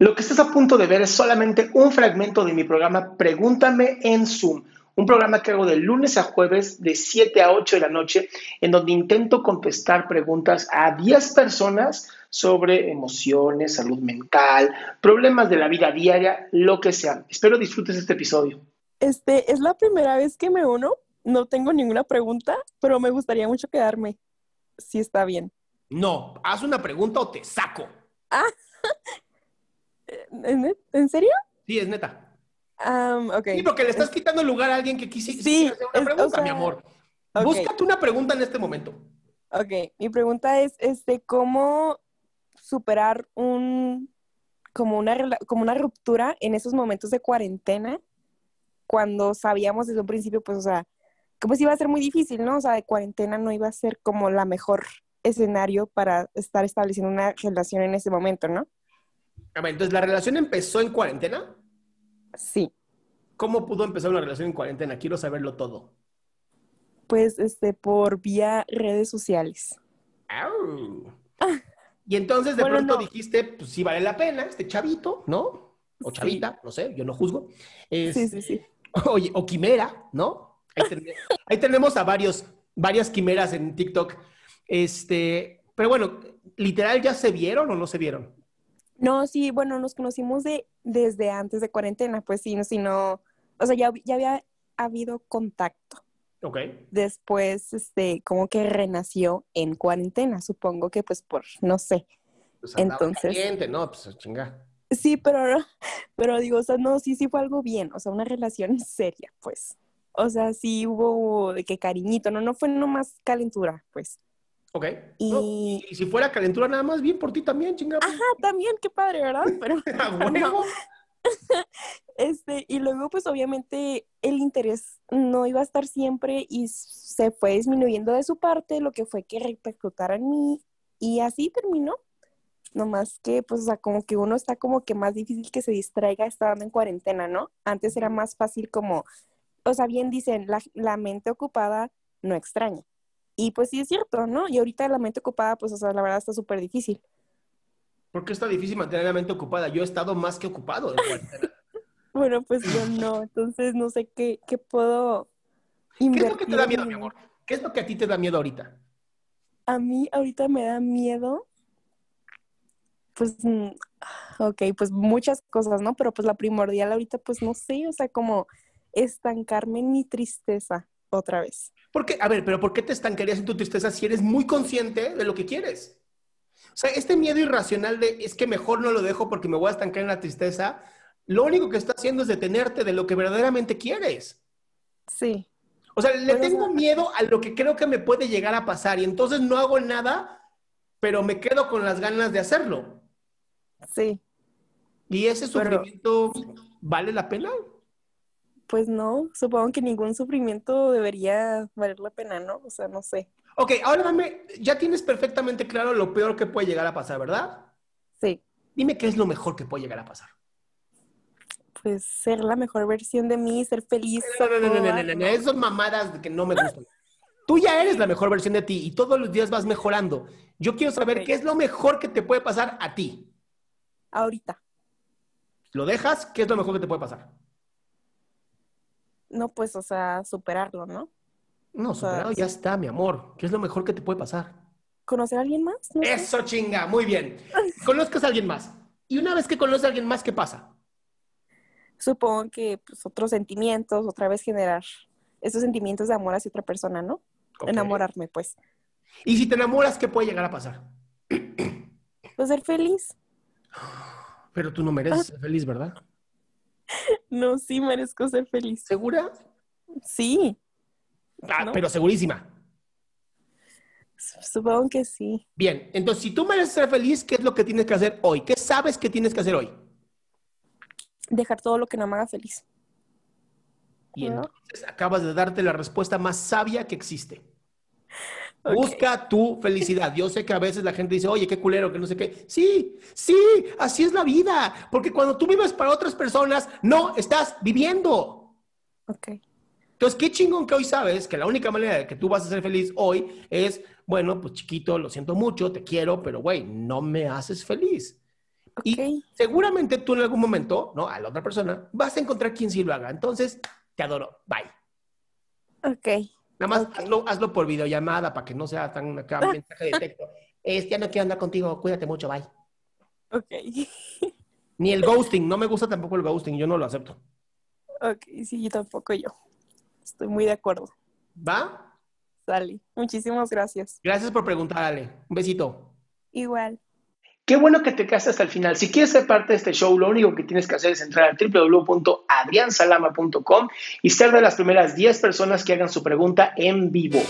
Lo que estás a punto de ver es solamente un fragmento de mi programa Pregúntame en Zoom, un programa que hago de lunes a jueves de 7 a 8 de la noche, en donde intento contestar preguntas a 10 personas sobre emociones, salud mental, problemas de la vida diaria, lo que sea. Espero disfrutes este episodio. Este, es la primera vez que me uno, no tengo ninguna pregunta, pero me gustaría mucho quedarme, si está bien. No, haz una pregunta o te saco. Ah. ¿En, serio? Sí, es neta. Sí, porque le estás quitando lugar a alguien que quisiera hacer una pregunta, mi amor. Búscate una pregunta en este momento. Ok, mi pregunta es, este, ¿cómo superar un, como una, como una ruptura en esos momentos de cuarentena cuando sabíamos desde un principio, pues, o sea, como si pues, iba a ser muy difícil, ¿no? O sea, de cuarentena no iba a ser como la mejor escenario para estar estableciendo una relación en ese momento, ¿no? entonces, ¿la relación empezó en cuarentena? Sí. ¿Cómo pudo empezar una relación en cuarentena? Quiero saberlo todo. Pues, este, por vía redes sociales. Y entonces de pronto dijiste, pues sí vale la pena, este chavito, ¿no? O chavita, no sé, yo no juzgo. sí, sí, este, sí. o quimera, ¿no? ahí, tenemos a varios, varias quimeras en TikTok. Este, pero bueno, literal, ¿ya se vieron o no se vieron? No, sí, bueno, nos conocimos de, desde antes de cuarentena, pues sí, sino, no, o sea, ya, ya había habido contacto. Ok. Después, este, como que renació en cuarentena, supongo que pues por, no sé. Pues Entonces. Caliente, ¿no? Pues chinga. Sí, pero, pero digo, o sea, no, sí, sí fue algo bien, o sea, una relación seria, pues. O sea, sí hubo de que cariñito, no, no fue nomás calentura, pues. Ok. Y... si fuera calentura nada más, bien por ti también, chingada. Ajá, también, qué padre, ¿verdad? Pero... este, y luego, pues obviamente el interés no iba a estar siempre y se fue disminuyendo de su parte, lo que fue que repercutara en mí. Y así terminó. Nomás que, pues, o sea, como que uno está como que más difícil que se distraiga estando en cuarentena, ¿no? Antes era más fácil como, o sea, bien dicen, la mente ocupada no extraña. Y pues sí es cierto, ¿no? Y ahorita la mente ocupada, pues, o sea, la verdad está súper difícil. ¿Por qué está difícil mantener la mente ocupada? Yo he estado más que ocupado. bueno, pues yo no, entonces no sé qué, qué puedo invertir. ¿Qué es lo que te da miedo, mi amor? ¿Qué es lo que a ti te da miedo ahorita? A mí ahorita me da miedo, pues, mm, ok, pues muchas cosas, ¿no? Pero pues la primordial ahorita, pues no sé, o sea, como estancarme en mi tristeza otra vez. Porque, a ver, pero ¿por qué te estancarías en tu tristeza si eres muy consciente de lo que quieres? O sea, este miedo irracional de es que mejor no lo dejo porque me voy a estancar en la tristeza, lo único que está haciendo es detenerte de lo que verdaderamente quieres. Sí. O sea, le tengo miedo a lo que creo que me puede llegar a pasar y entonces no hago nada, pero me quedo con las ganas de hacerlo. Sí. ¿Y ese sufrimiento vale la pena? pues no, supongo que ningún sufrimiento debería valer la pena, ¿no? O sea, no sé. Ok, ahora dame, ya tienes perfectamente claro lo peor que puede llegar a pasar, ¿verdad? Sí. Dime qué es lo mejor que puede llegar a pasar. Pues ser la mejor versión de mí, ser feliz. No, no, no, no, no, no, esas mamadas que no me gustan. Tú ya eres la mejor versión de ti y todos los días vas mejorando. Yo quiero saber qué es lo mejor que te puede pasar a ti. Ahorita. ¿Lo dejas? ¿Qué es lo mejor que te puede pasar? no, pues, o sea, superarlo, ¿no? No, superarlo ya está, mi amor. ¿Qué es lo mejor que te puede pasar? ¿Conocer a alguien más? Eso chinga, muy bien. Conozcas a alguien más. Y una vez que conoces a alguien más, ¿qué pasa? Supongo que pues, otros sentimientos, otra vez generar esos sentimientos de amor hacia otra persona, ¿no? Enamorarme, pues. ¿Y si te enamoras, qué puede llegar a pasar? Pues ser feliz. Pero tú no mereces ah. ser feliz, ¿verdad? No, sí merezco ser feliz. ¿Segura? Sí. Ah, Pero segurísima. Supongo que sí. Bien, entonces si tú mereces ser feliz, ¿qué es lo que tienes que hacer hoy? ¿Qué sabes que tienes que hacer hoy? Dejar todo lo que no me haga feliz. Y entonces acabas de darte la respuesta más sabia que existe. Busca tu felicidad. Yo sé que a veces la gente dice, oye, qué culero, que no sé qué. Sí, sí, así es la vida. Porque cuando tú vives para otras personas, no estás viviendo. Ok. Entonces, qué chingón que hoy sabes que la única manera de que tú vas a ser feliz hoy es, bueno, pues chiquito, lo siento mucho, te quiero, pero güey, no me haces feliz. Y seguramente tú en algún momento, ¿no? A la otra persona, vas a encontrar quien sí lo haga. Entonces, te adoro. Bye. Ok. Nada más hazlo, por videollamada para que no sea tan acá mensaje de texto. Este, ya no quiero andar contigo, cuídate mucho, bye. Ok. Ni el ghosting, no me gusta tampoco el ghosting, yo no lo acepto. Ok, sí, tampoco yo. Estoy muy de acuerdo. ¿Va? Sali. muchísimas gracias. Gracias por preguntar, Ale. Un besito. Igual. Qué bueno que te quedaste hasta el final. Si quieres ser parte de este show, lo único que tienes que hacer es entrar a www.adriansalama.com y ser de las primeras 10 personas que hagan su pregunta en vivo.